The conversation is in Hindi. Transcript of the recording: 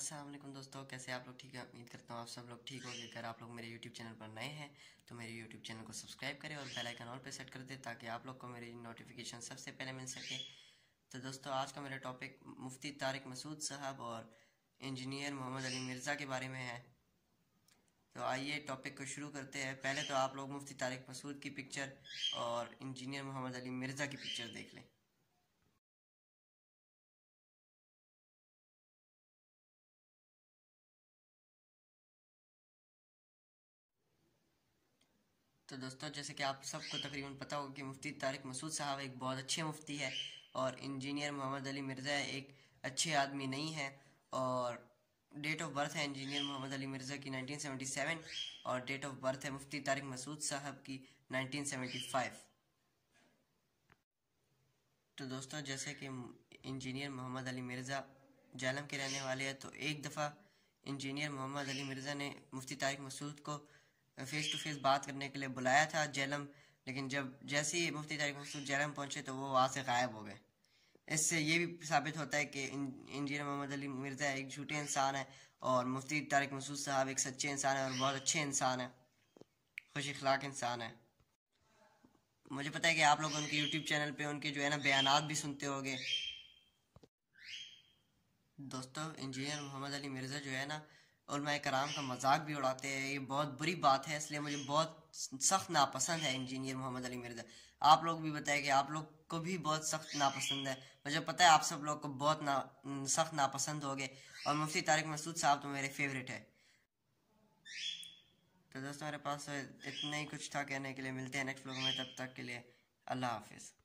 असलम दोस्तों कैसे आप लोग ठीक है उम्मीद करता हूँ आप सब लोग ठीक हो गए अगर आप लोग मेरे YouTube चैनल पर नए हैं तो मेरे YouTube चैनल को सब्सक्राइब करें और बेल आइकन ऑल पे सेट कर दें ताकि आप लोग को मेरी नोटिफिकेशन सबसे पहले मिल सके तो दोस्तों आज का मेरा टॉपिक मुफ्ती तारिक मसूद साहब और इंजीनियर मोहम्मद अली मिर्ज़ा के बारे में है तो आइए टॉपिक को शुरू करते हैं पहले तो आप लोग मुफ्ती तारिक मसूद की पिक्चर और इंजीनियर मोहम्मद अली मिर्ज़ा की पिक्चर देख लें तो दोस्तों जैसे कि आप सबको तकरीबन पता होगा कि मुफ्ती तारिक मसूद साहब एक बहुत अच्छे मुफ्ती है और इंजीनियर मोहम्मद अली मिर्ज़ा एक अच्छे आदमी नहीं है और डेट ऑफ बर्थ है इंजीनियर मोहम्मद अली मिर्ज़ा की 1977 और डेट ऑफ बर्थ है मुफ्ती तारिक मसूद साहब की 1975 तो दोस्तों जैसे कि इंजीनियर मोहम्मद अली मिर्ज़ा जालम के रहने वाले हैं तो एक दफ़ा इंजीनियर मोहम्मद अली मिर्ज़ा ने मुफ्ती तारिक मसूद को फेस टू फेस बात करने के लिए बुलाया था जैलम लेकिन जब जैसे ही मुफ्ती तारिक मसूद जैलम पहुंचे तो वो वहाँ से गायब हो गए इससे ये भी साबित होता है कि इंजीनियर मोहम्मद अली मिर्ज़ा एक झूठे इंसान है और मुफ्ती तारिक मसूद साहब एक सच्चे इंसान है और बहुत अच्छे इंसान है खुश अखलाक इंसान है मुझे पता है कि आप लोग उनके यूट्यूब चैनल पर उनके जो है ना बयान भी सुनते हो दोस्तों इंजीनियर मोहम्मद अली मिर्ज़ा जो है ना और मैं कराम का मजाक भी उड़ाते हैं ये बहुत बुरी बात है इसलिए मुझे बहुत सख्त नापसंद है इंजीनियर मोहम्मद अली मिर्जा आप लोग भी बताएं कि आप लोग को भी बहुत सख्त नापसंद है मुझे पता है आप सब लोग को बहुत ना सख्त नापसंद हो गए और मुफ्ती तारिक मसूद साहब तो मेरे फेवरेट है तो दोस्तों मेरे पास तो इतना ही कुछ था कहने के लिए मिलते हैं नेक्स्ट ब्लॉग में तब तक के लिए अल्लाह हाफिज़